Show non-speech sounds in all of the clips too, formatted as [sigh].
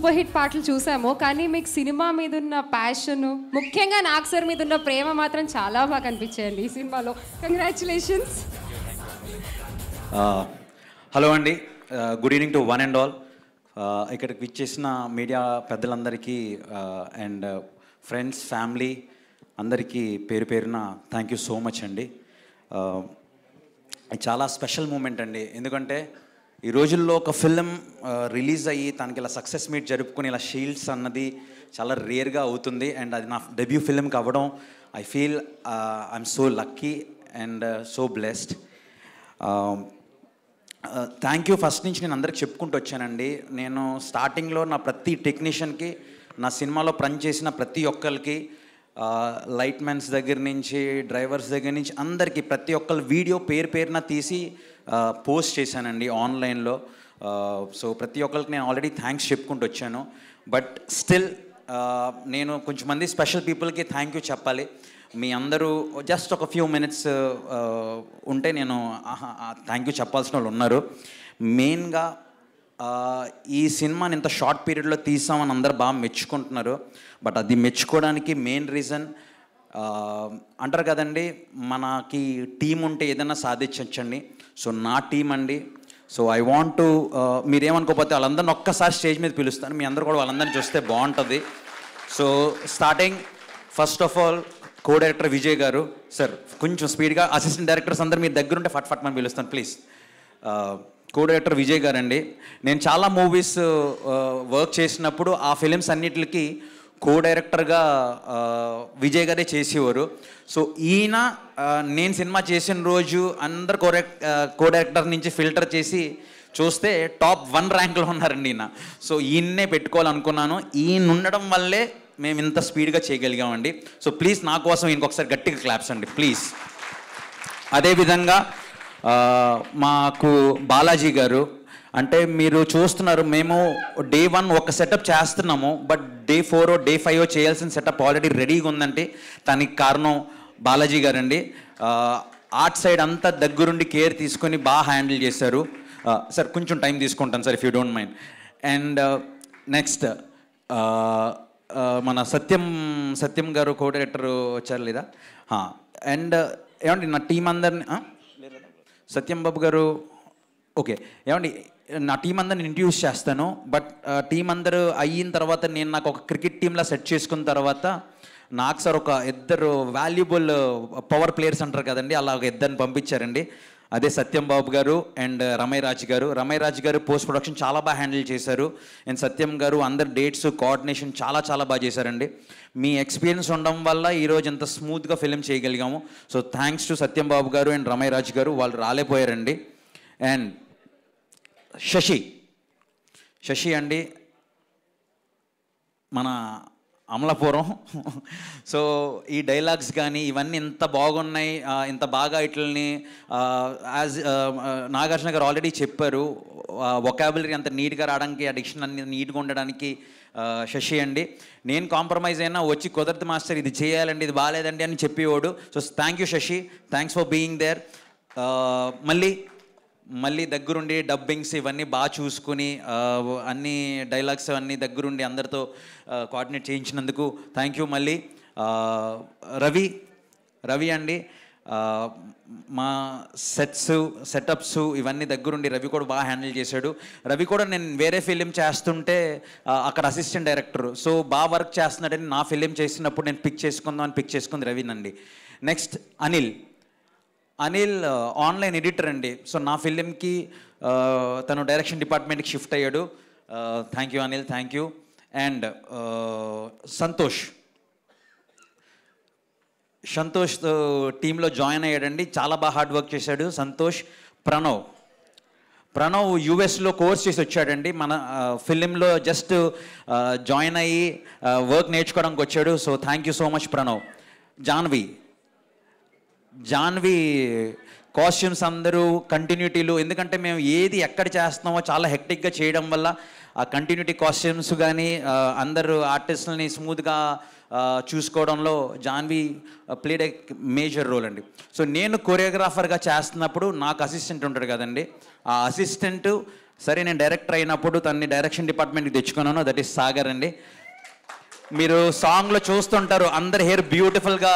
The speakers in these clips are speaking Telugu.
సూపర్ హిట్ పాటలు చూసాము కానీ మీకు సినిమా మీద ఉన్న ప్యాషన్ ముఖ్యంగా నాగ్ సార్ మీద ఉన్న ప్రేమ మాత్రం చాలా బాగా కనిపించేయండి ఈ సినిమాలో కంగ్రాచులేషన్స్ హలో అండి good evening to one and all ఇక్కడికి విచ్చేసిన మీడియా పెద్దలందరికీ అండ్ ఫ్రెండ్స్ ఫ్యామిలీ అందరికీ పేరు పేరున థ్యాంక్ యూ సో మచ్ అండి చాలా స్పెషల్ మూమెంట్ అండి ఎందుకంటే ఈ రోజుల్లో ఒక ఫిలిం రిలీజ్ అయ్యి తనకి ఇలా సక్సెస్ మీట్ జరుపుకుని ఇలా షీల్డ్స్ అన్నది చాలా రేర్గా అవుతుంది అండ్ అది నా డెబ్యూ ఫిలిం అవ్వడం I feel I'm so lucky and so blessed thank you first నుంచి నేను అందరికి చెప్పుకుంటూ వచ్చానండి నేను స్టార్టింగ్లో నా ప్రతి టెక్నీషియన్కి నా సినిమాలో చేసిన ప్రతి ఒక్కరికి లైట్ మ్యాన్స్ దగ్గర నుంచి డ్రైవర్స్ దగ్గర నుంచి అందరికీ ప్రతి ఒక్కరు వీడియో పేరు పేరున తీసి పోస్ట్ చేశానండి ఆన్లైన్లో సో ప్రతి ఒక్కరికి నేను ఆల్రెడీ థ్యాంక్స్ చెప్పుకుంటూ వచ్చాను బట్ స్టిల్ నేను కొంచెం మంది స్పెషల్ పీపుల్కి థ్యాంక్ యూ చెప్పాలి మీ అందరూ జస్ట్ ఒక ఫ్యూ మినిట్స్ ఉంటే నేను థ్యాంక్ యూ చెప్పాల్సిన వాళ్ళు ఉన్నారు మెయిన్గా ఈ సినిమాని ఇంత షార్ట్ పీరియడ్లో తీసామని అందరు బాగా మెచ్చుకుంటున్నారు బట్ అది మెచ్చుకోవడానికి మెయిన్ రీజన్ అంటారు కదండి మనకి టీం ఉంటే ఏదైనా సాధించవచ్చండి సో నా టీం అండి సో ఐ వాంట్ టు మీరేమనుకోకపోతే వాళ్ళందరిని ఒక్కసారి స్టేజ్ మీద పిలుస్తాను మీ అందరు కూడా వాళ్ళందరిని చూస్తే బాగుంటుంది so starting first of all co director Vijay garu sir కొంచెం స్పీడ్గా అసిస్టెంట్ డైరెక్టర్స్ అందరూ మీ ఉంటే ఫట్ ఫట్ మనం పిలుస్తాను ప్లీజ్ కో డైరెక్టర్ విజయ్ గారండి నేను చాలా మూవీస్ వర్క్ చేసినప్పుడు ఆ ఫిలిమ్స్ అన్నిటికీ కో డైరెక్టర్గా విజయ్ గారే చేసేవారు సో ఈయన నేను సినిమా చేసిన రోజు అందరు కో కో డైరెక్టర్ నుంచి ఫిల్టర్ చేసి చూస్తే టాప్ వన్ ర్యాంక్లో ఉన్నారండి ఈయన సో ఈయన్నే పెట్టుకోవాలనుకున్నాను ఈయన ఉండడం వల్లే మేము ఇంత స్పీడ్గా చేయగలిగామండి సో ప్లీజ్ నా కోసం ఇంకొకసారి గట్టిగా క్లాప్స్ అండి ప్లీజ్ అదేవిధంగా మాకు బాలాజీ గారు అంటే మీరు చూస్తున్నారు మేము డే వన్ ఒక సెటప్ చేస్తున్నాము but day four day five చేయాల్సిన సెటప్ ఆల్రెడీ రెడీగా ఉందంటే దానికి కారణం బాలాజీ గారండి ఆర్ట్ సైడ్ అంతా దగ్గరుండి కేర్ తీసుకొని బాగా హ్యాండిల్ చేశారు సార్ కొంచెం టైం తీసుకుంటాను sir if you don't mind and next మన సత్యం సత్యం గారు కో డైరెక్టర్ వచ్చారు లేదా అండ్ ఏమండి నా టీం అందరిని సత్యం బాబు గారు ఓకే ఏమండి నా టీం అందరిని ఇంట్రడ్యూస్ చేస్తాను బట్ టీం అందరూ అయిన తర్వాత నేను నాకు ఒక క్రికెట్ టీంలా సెట్ చేసుకున్న తర్వాత నాకు సార్ ఒక ఇద్దరు వాల్యుబుల్ పవర్ ప్లేయర్స్ అంటారు కదండి అలా ఒక ఇద్దరిని పంపించారండి అదే సత్యం బాబు గారు అండ్ రమయ్య రాజ్ గారు రమయ్య రాజ్ గారు పోస్ట్ ప్రొడక్షన్ చాలా బాగా హ్యాండిల్ చేశారు అండ్ సత్యం గారు అందరు డేట్స్ కోఆర్డినేషన్ చాలా చాలా బాగా చేశారండి మీ ఎక్స్పీరియన్స్ ఉండడం వల్ల ఈరోజు ఇంత స్మూత్గా ఫిలిం చేయగలిగాము so thanks to Satyam Babu garu and Ramaiah Raj గారు వాళ్ళు రాలేపోయారండి అండ్ శశి శశి అండి మన అమలపురం సో ఈ డైలాగ్స్ కానీ ఇవన్నీ ఇంత బాగున్నాయి ఇంత బాగా ఇట్లని యాజ్ నాగార్జున గారు ఆల్రెడీ చెప్పారు ఒకాబులరీ అంత నీట్గా రావడానికి ఆ డిక్షన్ అన్ని నీట్గా ఉండడానికి శశి అండి నేను కాంప్రమైజ్ అయినా వచ్చి కుదరదు మాస్టర్ ఇది చేయాలండి ఇది బాగాలేదండి అని చెప్పేవాడు so thank you Sashi thanks for being there మళ్ళీ మళ్ళీ దగ్గరుండి డబ్బింగ్స్ ఇవన్నీ బాగా చూసుకుని అన్ని డైలాగ్స్ అవన్నీ దగ్గరుండి అందరితో కోఆర్డినేట్ చేయించినందుకు థ్యాంక్ యూ మళ్ళీ రవి రవి అండి మా సెట్స్ సెటప్స్ ఇవన్నీ దగ్గరుండి రవి కూడా బాగా హ్యాండిల్ చేశాడు రవి కూడా నేను వేరే ఫిలిం చేస్తుంటే అక్కడ అసిస్టెంట్ డైరెక్టర్ సో బాగా వర్క్ చేస్తున్నాడని నా ఫిలిం చేసినప్పుడు నేను పిక్ చేసుకుందాం అని పిక్ చేసుకుంది రవినండి next Anil Anil online editor అండి సో నా ఫిలింకి తను డైరెక్షన్ డిపార్ట్మెంట్కి షిఫ్ట్ అయ్యాడు thank you Anil thank you and Santosh Santosh టీంలో జాయిన్ అయ్యాడండి చాలా బాగా హార్డ్ వర్క్ చేశాడు సంతోష్ ప్రణవ్ ప్రణవ్ యూఎస్లో కోర్స్ చేసి వచ్చాడండి మన ఫిలింలో జస్ట్ జాయిన్ అయ్యి వర్క్ నేర్చుకోవడానికి వచ్చాడు so thank you so much Pranav Janvi Janvi costumes అందరూ కంటిన్యూటీలు ఎందుకంటే మేము ఏది ఎక్కడ చేస్తున్నామో చాలా హెక్టిక్గా చేయడం వల్ల ఆ కంటిన్యూటీ కాస్ట్యూమ్స్ కానీ అందరూ ఆర్టిస్టులని స్మూత్గా చూసుకోవడంలో Janvi played a major role అండి సో నేను కొరియోగ్రాఫర్గా చేస్తున్నప్పుడు నాకు అసిస్టెంట్ ఉంటాడు కదండి ఆ అసిస్టెంట్ సరే నేను డైరెక్టర్ అయినప్పుడు తన్ని డైరెక్షన్ డిపార్ట్మెంట్కి తెచ్చుకున్నాను దట్ ఈస్ సాగర్ అండి మీరు సాంగ్లో చూస్తుంటారు అందరి హెయిర్ బ్యూటిఫుల్గా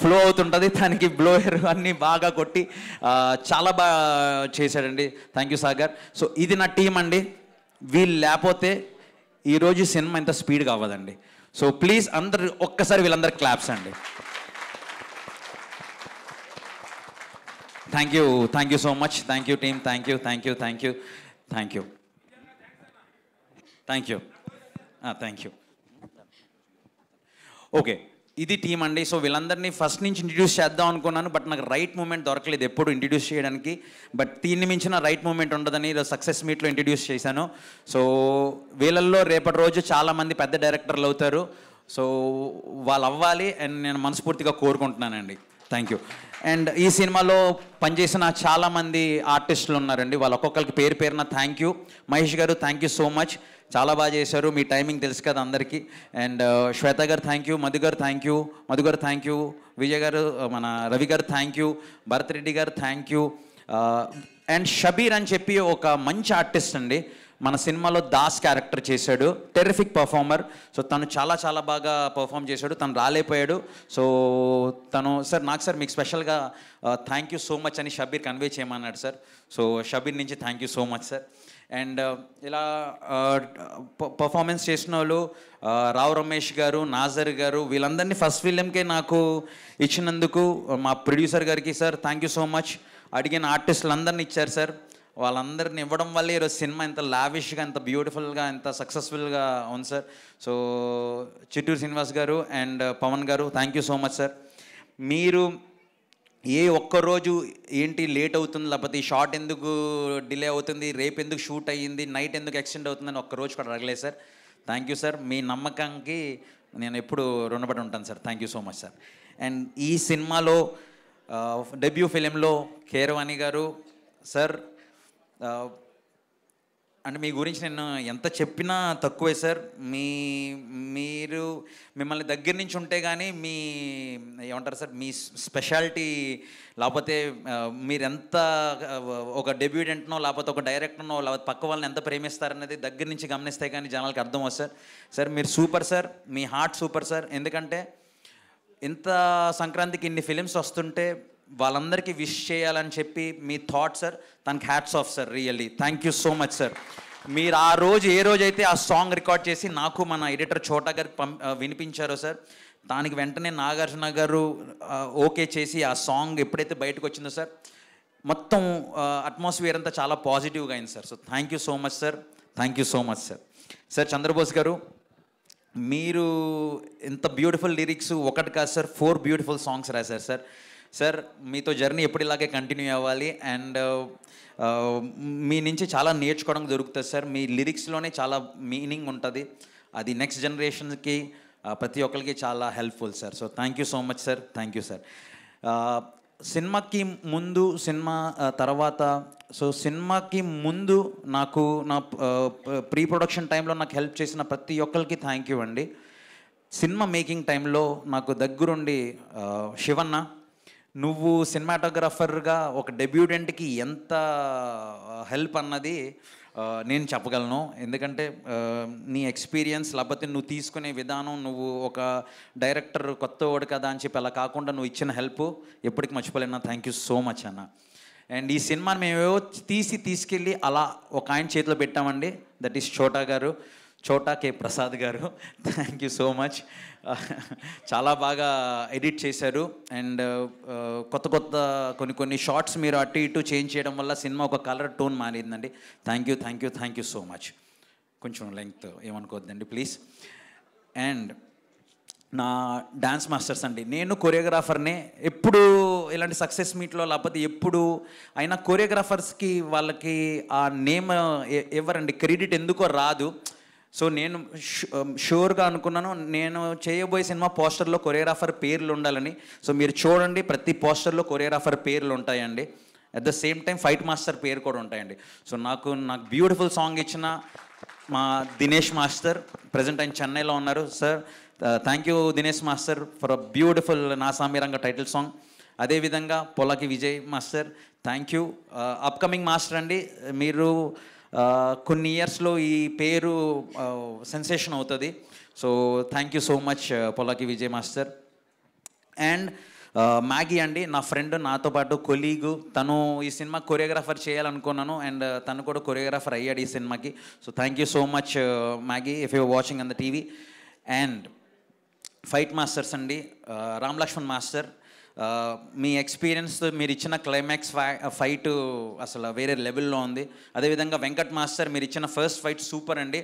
ఫ్లో అవుతుంటుంది దానికి బ్లో హెయిర్ అన్నీ బాగా కొట్టి చాలా బాగా చేశాడండి థ్యాంక్ యూ సాగర్ సో ఇది నా టీం అండి వీళ్ళు లేకపోతే ఈరోజు సినిమా ఇంత స్పీడ్గా అవ్వదండి సో ప్లీజ్ అందరు ఒక్కసారి వీళ్ళందరూ క్లాప్స్ అండి thank you thank you so much thank you team thank you thank you thank you thank you thank you thank you okay ఇది టీం అండి సో వీళ్ళందరినీ ఫస్ట్ నుంచి ఇంట్రడ్యూస్ చేద్దాం అనుకున్నాను బట్ నాకు రైట్ మూమెంట్ దొరకలేదు ఎప్పుడు ఇంట్రడ్యూస్ చేయడానికి బట్ దీన్ని మించిన రైట్ మూమెంట్ ఉండదని సక్సెస్ మీట్లో ఇంట్రడ్యూస్ చేశాను సో వీళ్ళల్లో రేపటి రోజు చాలామంది పెద్ద డైరెక్టర్లు అవుతారు సో వాళ్ళు అవ్వాలి అండ్ నేను మనస్ఫూర్తిగా కోరుకుంటున్నానండి థ్యాంక్ యూ అండ్ ఈ సినిమాలో పనిచేసిన చాలామంది ఆర్టిస్టులు ఉన్నారండి వాళ్ళు ఒక్కొక్కరికి పేరు పేరున థ్యాంక్ యూ మహేష్ గారు థ్యాంక్ యూ సో మచ్ చాలా బాగా చేశారు మీ టైమింగ్ తెలుసు కదా అందరికీ అండ్ uh, శ్వేత గారు థ్యాంక్ యూ మధు గారు థ్యాంక్ యూ మధు గారు థ్యాంక్ యూ విజయ్ గారు uh, మన రవి గారు థ్యాంక్ యూ భరత్ రెడ్డి గారు థ్యాంక్ యూ అండ్ షబీర్ అని చెప్పి ఒక మంచి ఆర్టిస్ట్ అండి మన సినిమాలో దాస్ క్యారెక్టర్ చేశాడు టెరిఫిక్ పర్ఫార్మర్ సో తను చాలా చాలా బాగా పర్ఫామ్ చేశాడు తను రాలేపోయాడు సో తను సార్ నాకు సార్ మీకు స్పెషల్గా థ్యాంక్ యూ సో మచ్ అని షబీర్ కన్వే చేయమన్నాడు సార్ సో షబీర్ నుంచి thank you so much sir and ఇలా పర్ఫార్మెన్స్ చేసిన వాళ్ళు రావు రమేష్ గారు నాజర్ గారు వీళ్ళందరినీ ఫస్ట్ ఫిలింకే నాకు ఇచ్చినందుకు మా ప్రొడ్యూసర్ గారికి sir thank you so much అడిగిన అందరినీ ఇచ్చారు సార్ వాళ్ళందరిని ఇవ్వడం వల్ల ఈరోజు సినిమా ఇంత లావిష్గా ఇంత బ్యూటిఫుల్గా ఎంత సక్సెస్ఫుల్గా ఉంది సార్ సో చిట్టూరు శ్రీనివాస్ గారు and Pavan garu thank you so much sir మీరు ఏ ఒక్కరోజు ఏంటి లేట్ అవుతుంది లేకపోతే ఈ షార్ట్ ఎందుకు డిలే అవుతుంది రేపు ఎందుకు షూట్ అయ్యింది నైట్ ఎందుకు ఎక్స్టెండ్ అవుతుందని ఒక్కరోజు కూడా అడగలేదు సార్ థ్యాంక్ యూ సార్ మీ నమ్మకానికి నేను ఎప్పుడు రుణపడి ఉంటాను sir thank you so much sir and ఈ సినిమాలో డెబ్యూ ఫిలింలో కేరవాణి గారు సార్ అంటే మీ గురించి నేను ఎంత చెప్పినా తక్కువే సార్ మీ మీరు మిమ్మల్ని దగ్గర నుంచి ఉంటే కానీ మీ ఏమంటారు సార్ మీ స్పెషాలిటీ లేకపోతే మీరెంత ఒక డెబ్యూడెంట్నో లేకపోతే ఒక డైరెక్టర్నో లేకపోతే పక్క వాళ్ళని ఎంత ప్రేమిస్తారనేది దగ్గర నుంచి గమనిస్తే కానీ జనాలకి అర్థం అవుతుంది సార్ సార్ మీరు సూపర్ సార్ మీ హార్ట్ సూపర్ సార్ ఎందుకంటే ఇంత సంక్రాంతికి ఇన్ని ఫిలిమ్స్ వస్తుంటే వాళ్ళందరికీ విష్ చేయాలని చెప్పి మీ థాట్ సార్ తనకి hats off sir really thank you so much sir మీరు ఆ రోజు ఏ రోజైతే ఆ సాంగ్ రికార్డ్ చేసి నాకు మన ఎడిటర్ చోటా గారికి పం వినిపించారో సార్ దానికి వెంటనే నాగార్జున గారు ఓకే చేసి ఆ సాంగ్ ఎప్పుడైతే బయటకు వచ్చిందో సార్ మొత్తం అట్మాస్ఫియర్ అంతా చాలా పాజిటివ్గా అయింది sir so thank you so much sir thank you so much sir sir Chandrabose garu మీరు ఇంత బ్యూటిఫుల్ లిరిక్స్ ఒకటి కాదు సార్ ఫోర్ బ్యూటిఫుల్ సాంగ్స్ రాశారు సార్ సార్ మీతో జర్నీ ఎప్పుడు ఇలాగే కంటిన్యూ అవ్వాలి అండ్ మీ నుంచి చాలా నేర్చుకోవడం దొరుకుతుంది సార్ మీ లిరిక్స్లోనే చాలా మీనింగ్ ఉంటుంది అది నెక్స్ట్ జనరేషన్కి ప్రతి ఒక్కరికి చాలా helpful sir so thank you so much sir thank you sir సినిమాకి ముందు సినిమా తర్వాత సో సినిమాకి ముందు నాకు నా ప్రీ ప్రొడక్షన్ టైంలో నాకు హెల్ప్ చేసిన ప్రతి ఒక్కరికి థ్యాంక్ యూ అండి సినిమా మేకింగ్ టైంలో నాకు దగ్గరుండి శివన్న నువ్వు సినిమాటోగ్రాఫర్గా ఒక డెబ్యూటెంట్కి ఎంత హెల్ప్ అన్నది నేను చెప్పగలను ఎందుకంటే నీ ఎక్స్పీరియన్స్ లేకపోతే నువ్వు తీసుకునే విధానం నువ్వు ఒక డైరెక్టర్ కొత్త వాడు కదా అని చెప్పి అలా కాకుండా నువ్వు ఇచ్చిన హెల్ప్ ఎప్పటికి మర్చిపోలేనా థ్యాంక్ యూ సో మచ్ అన్న అండ్ ఈ సినిమాని మేమేవో తీసి తీసుకెళ్ళి అలా ఒక ఆయన చేతిలో పెట్టామండి దట్ ఈస్ చోటా గారు చోటా కే ప్రసాద్ గారు థ్యాంక్ యూ సో మచ్ చాలా బాగా ఎడిట్ చేశారు అండ్ కొత్త కొత్త కొన్ని కొన్ని షార్ట్స్ మీరు అటు ఇటు చేంజ్ చేయడం వల్ల సినిమా ఒక కలర్ టోన్ మారిందండి thank you thank you thank you so much కొంచెం లెంగ్త్ ఏమనుకోవద్దండి ప్లీజ్ అండ్ నా డ్యాన్స్ మాస్టర్స్ అండి నేను కొరియోగ్రాఫర్నే ఎప్పుడు ఇలాంటి సక్సెస్ మీట్లో లేకపోతే ఎప్పుడు అయినా కొరియోగ్రాఫర్స్కి వాళ్ళకి ఆ నేమ్ ఎవరండి క్రెడిట్ ఎందుకో రాదు సో నేను షూర్గా um, అనుకున్నాను నేను చేయబోయే సినిమా పోస్టర్లో కొరియోగ్రాఫర్ పేర్లు ఉండాలని సో మీరు చూడండి ప్రతి పోస్టర్లో కొరియోగ్రాఫర్ పేర్లు ఉంటాయండి at the same time fight master పేరు కూడా ఉంటాయండి సో నాకు నాకు బ్యూటిఫుల్ సాంగ్ ఇచ్చిన మా దినేష్ మాస్టర్ ప్రజెంట్ ఆయన చెన్నైలో ఉన్నారు sir thank you Dinesh master for a beautiful Naasaami Ranga title song అదేవిధంగా Polaki Vijay master thank you upcoming master అండి మీరు కొన్ని ఇయర్స్లో ఈ పేరు సెన్సేషన్ అవుతుంది so thank you so much Polaki Vijay master and Maggie అండి నా ఫ్రెండ్ నాతో పాటు కొలీగు తను ఈ సినిమా కొరియోగ్రాఫర్ చేయాలనుకున్నాను అండ్ తను కూడా కొరియోగ్రాఫర్ అయ్యాడు ఈ సినిమాకి so thank you so much Maggie if you watching on the TV and fight masters అండి రామ్ లక్ష్మణ్ మాస్టర్ మీ ఎక్స్పీరియన్స్ మీరు ఇచ్చిన క్లైమాక్స్ ఫైట్ అసలు వేరే లెవెల్లో ఉంది అదేవిధంగా వెంకట్ మాస్టర్ మీరు ఇచ్చిన ఫస్ట్ ఫైట్ సూపర్ అండి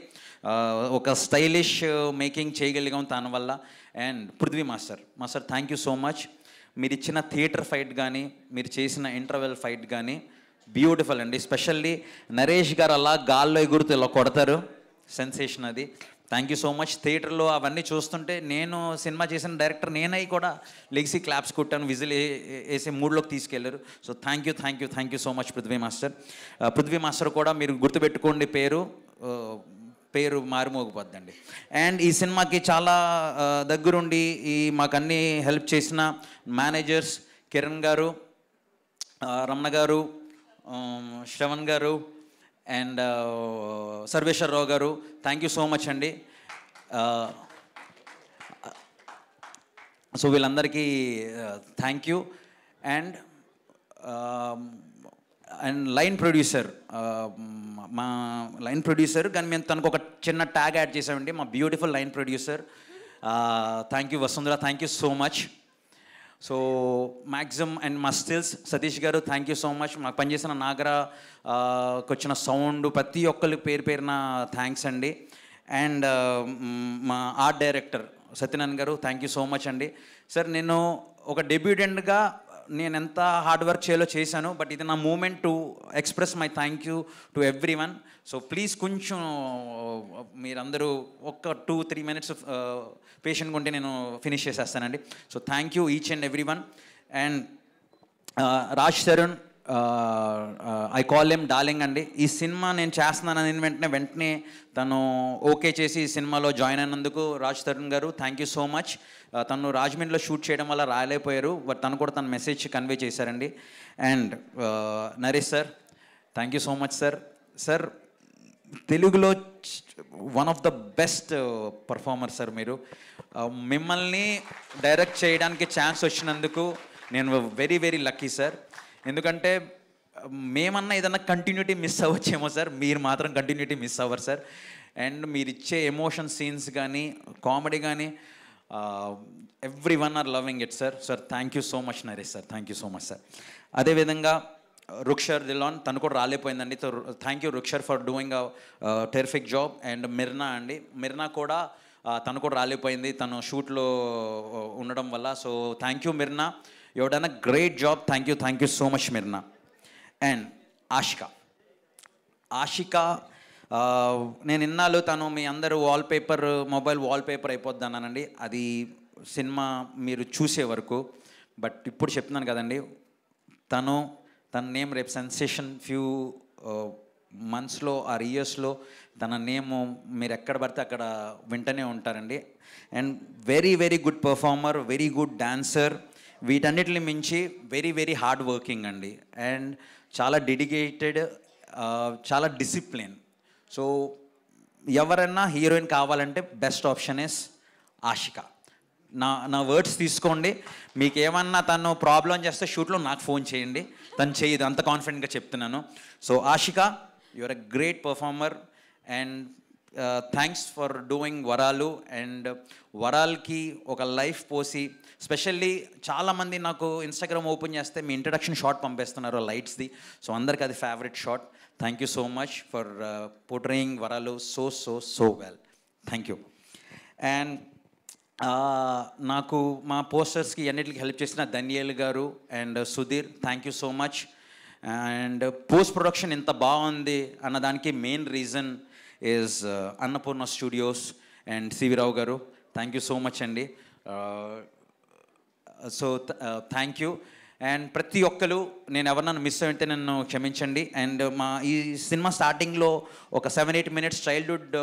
ఒక స్టైలిష్ మేకింగ్ చేయగలిగాం దానివల్ల and Prithvi master master thank you so much మీరు ఇచ్చిన థియేటర్ ఫైట్ కానీ మీరు చేసిన ఇంటర్వెల్ ఫైట్ కానీ బ్యూటిఫుల్ అండి స్పెషల్లీ నరేష్ గారు అలా గాల్లో ఎగురుతూ ఇలా కొడతారు సెన్సేషన్ అది థ్యాంక్ యూ సో మచ్ థియేటర్లో అవన్నీ చూస్తుంటే నేను సినిమా చేసిన డైరెక్టర్ నేనై కూడా లెగ్సి క్లాప్స్ కొట్టాను విజిల్ వేసే మూడ్లోకి తీసుకెళ్లారు so thank you thank you thank you so much Prithvi master Prithvi master కూడా మీరు గుర్తుపెట్టుకోండి పేరు uh, పేరు మారుమోగిపోద్దండి అండ్ ఈ సినిమాకి చాలా uh, దగ్గరుండి ఈ మాకన్నీ హెల్ప్ చేసిన మేనేజర్స్ కిరణ్ గారు uh, రమణ గారు um, శ్రవణ్ గారు and Sarveswararao garu thank you so much అండి సో వీళ్ళందరికీ thank you and and line producer మా లైన్ ప్రొడ్యూసర్ కానీ మేము తనకు ఒక చిన్న ట్యాగ్ యాడ్ చేసామండి మా beautiful line producer thank you Vasundhara thank you so much so maximum and మా stills Satish garu thank you so much మాకు పనిచేసిన నాగరాకి వచ్చిన సౌండ్ ప్రతి ఒక్కరి పేరు పేరున థ్యాంక్స్ అండి అండ్ మా art director Satyanarayana garu thank you so much అండి సార్ నేను ఒక డెబ్యూటెంట్గా నేను ఎంత హార్డ్ వర్క్ చేయాలో చేశాను బట్ ఇది నా moment to express my thank you to every one so please కొంచెం మీరందరూ ఒక్క టూ త్రీ మినిట్స్ పేషెంట్ ఉంటే నేను finish చేసేస్తానండి so thank you each and every one and Raj Tarun I call M darling అండి ఈ సినిమా నేను చేస్తున్నాను అని వెంటనే వెంటనే తను ఓకే చేసి ఈ సినిమాలో జాయిన్ అయినందుకు రాజ్ తరుణ్ గారు థ్యాంక్ యూ సో మచ్ తను రాజమండ్రిలో షూట్ చేయడం వల్ల రాయలేకపోయారు బట్ తను కూడా తన మెసేజ్ కన్వే చేశారండి and Naresh sir thank you so much sir sir తెలుగులో one of the best performer sir మీరు మిమ్మల్ని డైరెక్ట్ చేయడానికి ఛాన్స్ వచ్చినందుకు నేను వెరీ వెరీ లక్కీ సార్ ఎందుకంటే మేమన్నా ఏదన్నా కంటిన్యూటీ మిస్ అవ్వచ్చేమో సార్ మీరు మాత్రం కంటిన్యూటీ మిస్ అవ్వరు సార్ అండ్ మీరు ఇచ్చే ఎమోషన్ సీన్స్ కానీ కామెడీ కానీ every one are loving it sir sir thank you so much Naresh sir thank you so much sir అదేవిధంగా రుక్షర్ దిలాన్ తను కూడా రాలేపోయిందండి thank you Rukshar for doing terrific job and Mirna అండి మిర్నా కూడా తను కూడా రాలేపోయింది తను షూట్లో ఉండడం వల్ల so thank you Mirna you done a great job thank you thank you so much Mirna and Ashika Ashika నేను ఇన్నాళ్ళు తను మీ అందరూ వాల్పేపర్ మొబైల్ వాల్పేపర్ అయిపోద్ది అన్నానండి అది సినిమా మీరు చూసే వరకు బట్ ఇప్పుడు చెప్తున్నాను కదండి తను తన నేమ్ రేపు సెన్సేషన్ ఫ్యూ మంత్స్లో ఆర్ ఇయర్స్లో తన నేమ్ మీరు ఎక్కడ పడితే అక్కడ వింటనే ఉంటారండి and very very good performer very good dancer వీటన్నిటిని మించి వెరీ వెరీ హార్డ్ వర్కింగ్ అండి అండ్ చాలా డెడికేటెడ్ చాలా డిసిప్లిన్ సో ఎవరన్నా హీరోయిన్ కావాలంటే బెస్ట్ ఆప్షన్ ఇస్ ఆషిక నా నా వర్డ్స్ తీసుకోండి మీకు ఏమన్నా తను ప్రాబ్లం చేస్తే షూట్లో నాకు ఫోన్ చేయండి తను చేయదు అంత కాన్ఫిడెంట్గా చెప్తున్నాను so Ashika are a great performer and thanks for doing Varalu and వరాల్కి ఒక లైఫ్ పోసి స్పెషల్లీ చాలామంది నాకు ఇన్స్టాగ్రామ్ ఓపెన్ చేస్తే మీ ఇంట్రడక్షన్ షాట్ పంపిస్తున్నారు లైట్స్ది సో అందరికి అది favourite shot thank you so much for portraying వరాలు so so so well thank you and నాకు మా పోస్టర్స్కి అన్నిటికి హెల్ప్ చేసిన ధన్యేల్ గారు and Sudheer thank you so much and post production ఇంత బాగుంది అన్నదానికి main reason is Annapurna studios and CV Rao గారు థ్యాంక్ యూ సో మచ్ అండి సో థ్యాంక్ యూ అండ్ ప్రతి ఒక్కరు నేను ఎవరినన్నా మిస్ అయితే నన్ను క్షమించండి అండ్ మా ఈ సినిమా స్టార్టింగ్లో ఒక seven eight minutes childhood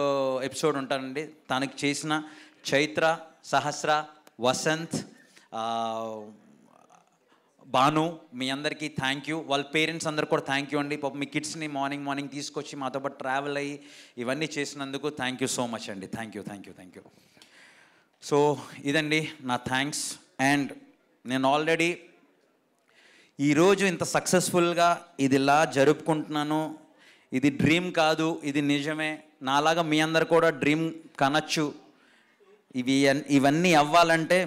episode ఉంటానండి తనకి చేసిన చైత్ర సహస్ర వసంత్ uh, భాను మీ అందరికీ థ్యాంక్ యూ వాళ్ళ పేరెంట్స్ అందరు కూడా థ్యాంక్ యూ అండి పాప మీ కిడ్స్ని మార్నింగ్ మార్నింగ్ తీసుకొచ్చి మాతో పాటు ట్రావెల్ అయ్యి ఇవన్నీ చేసినందుకు థ్యాంక్ యూ సో మచ్ అండి thank you thank you thank you so ఇదండి నా థ్యాంక్స్ అండ్ నేను ఆల్రెడీ ఈరోజు ఇంత సక్సెస్ఫుల్గా ఇది ఇలా జరుపుకుంటున్నాను ఇది డ్రీమ్ కాదు ఇది నిజమే నాలాగా మీ అందరు కూడా డ్రీమ్ కనచ్చు ఇవి ఇవన్నీ అవ్వాలంటే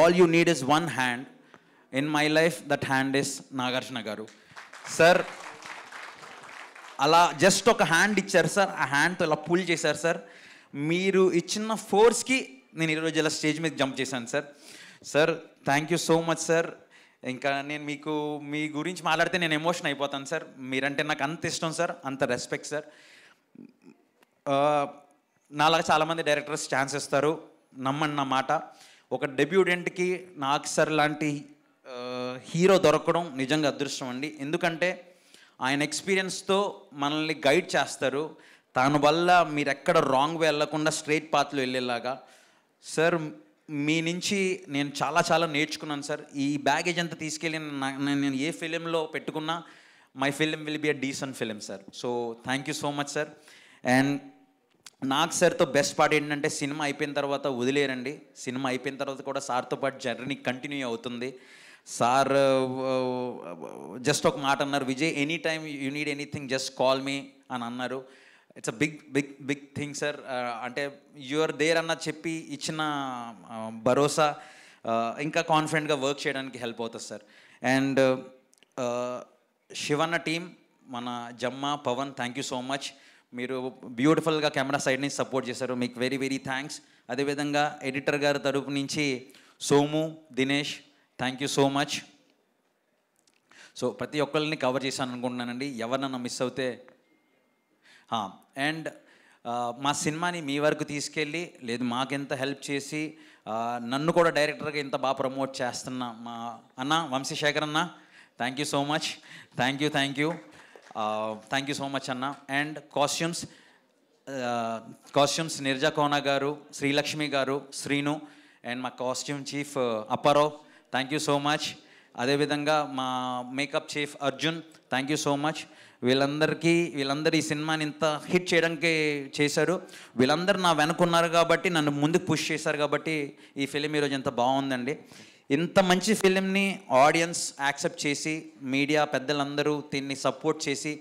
all you need is one hand in my life that hand is Nagarjuna garu sir అలా జస్ట్ ఒక హ్యాండ్ ఇచ్చారు సార్ ఆ హ్యాండ్తో ఇలా పుల్ చేశారు సార్ మీరు ఇచ్చిన ఫోర్స్కి నేను ఈరోజు ఇలా స్టేజ్ మీద జంప్ చేశాను sir sir thank you so much sir ఇంకా నేను మీకు మీ గురించి మాట్లాడితే నేను ఎమోషన్ అయిపోతాను సార్ మీరంటే నాకు అంత ఇష్టం సార్ అంత రెస్పెక్ట్ సార్ నాలాగా చాలామంది డైరెక్టర్స్ ఛాన్స్ ఇస్తారు నమ్మండి నా మాట ఒక డెబ్యూడెంట్కి నాకు సార్ లాంటి హీరో దొరకడం నిజంగా అదృష్టం అండి ఎందుకంటే ఆయన ఎక్స్పీరియన్స్తో మనల్ని గైడ్ చేస్తారు తన వల్ల మీరు ఎక్కడ రాంగ్ వెళ్ళకుండా స్ట్రైట్ పాత్లో వెళ్ళేలాగా సార్ మీ నుంచి నేను చాలా చాలా నేర్చుకున్నాను సార్ ఈ బ్యాగేజ్ అంతా తీసుకెళ్ళి నేను ఏ ఫిలింలో పెట్టుకున్నా my film will be a decent film sir so thank you so much sir and నాకు సార్తో బెస్ట్ పార్ట్ ఏంటంటే సినిమా అయిపోయిన తర్వాత వదిలేరండి సినిమా అయిపోయిన తర్వాత కూడా సార్తో పాటు జర్నీ కంటిన్యూ అవుతుంది సార్ జస్ట్ ఒక మాట అన్నారు Vijay any time you need anything just call me అని అన్నారు it's a big big big thing sir అంటే యువర్ దేర్ అన్న చెప్పి ఇచ్చిన భరోసా ఇంకా కాన్ఫిడెంట్గా వర్క్ చేయడానికి హెల్ప్ అవుతుంది సార్ అండ్ శివన్న టీం మన జమ్మ Pavan thank you so much మీరు బ్యూటిఫుల్గా కెమెరా సైడ్ నుంచి సపోర్ట్ చేశారు మీకు వెరీ వెరీ థ్యాంక్స్ అదేవిధంగా ఎడిటర్ గారి తరపు నుంచి Somu Dinesh thank you so much so ప్రతి ఒక్కరిని కవర్ చేశాను అనుకుంటున్నానండి ఎవరినన్నా మిస్ అవుతే అండ్ మా సినిమాని మీ వరకు తీసుకెళ్ళి లేదు మాకెంత హెల్ప్ చేసి నన్ను కూడా డైరెక్టర్గా ఇంత బాగా ప్రమోట్ చేస్తున్నా మా అన్న వంశీశేఖర్ అన్న thank you so much thank you thank you thank you so much అన్న and costumes costumes Nirja Kona garu Srilakshmi garu Srinu and మా costume chief Apparao thank you so much అదేవిధంగా మా makeup chief Arjun thank you so much వీళ్ళందరికీ వీళ్ళందరూ ఈ సినిమాని ఇంత హిట్ చేయడానికి చేశారు వీళ్ళందరూ నా వెనుకున్నారు కాబట్టి నన్ను ముందుకు పుష్ చేశారు కాబట్టి ఈ ఫిలిం ఈరోజు ఎంత బాగుందండి ఇంత మంచి ఫిలింని ఆడియన్స్ యాక్సెప్ట్ చేసి మీడియా పెద్దలందరూ దీన్ని సపోర్ట్ చేసి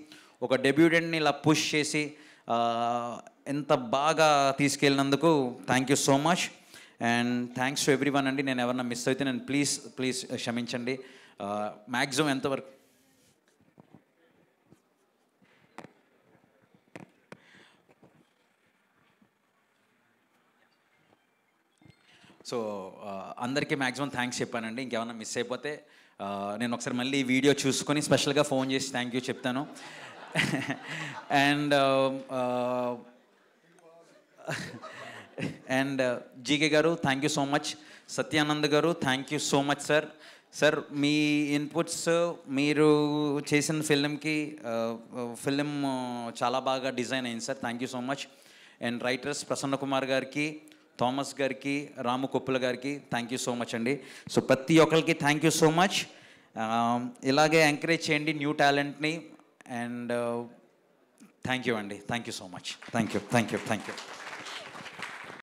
ఒక డెబ్యూడెంట్ని ఇలా పుష్ చేసి ఎంత బాగా తీసుకెళ్ళినందుకు thank you so much and thanks to everyone అండి నేను ఎవరన్నా మిస్ అయితే నేను ప్లీజ్ ప్లీజ్ uh, క్షమించండి మ్యాక్సిమం ఎంతవరకు సో అందరికీ మ్యాక్సిమం థ్యాంక్స్ చెప్పానండి ఇంకేమైనా మిస్ అయిపోతే uh, నేను ఒకసారి మళ్ళీ వీడియో చూసుకొని స్పెషల్గా ఫోన్ చేసి థ్యాంక్ యూ చెప్తాను and [laughs] and GK uh, garu thank you so much Satyanand garu thank you so much sir sir మీ ఇన్పుట్స్ మీరు చేసిన ఫిలింకి ఫిలిం uh, uh, చాలా బాగా డిజైన్ అయింది sir thank you so much and writers Prasanna Kumar గారికి థామస్ గారికి రాము కొప్పుల గారికి థ్యాంక్ యూ సో మచ్ అండి సో ప్రతి ఒక్కరికి థ్యాంక్ యూ సో మచ్ ఇలాగే ఎంకరేజ్ చేయండి న్యూ టాలెంట్ని అండ్ థ్యాంక్ యూ అండి thank you so much thank you thank you thank you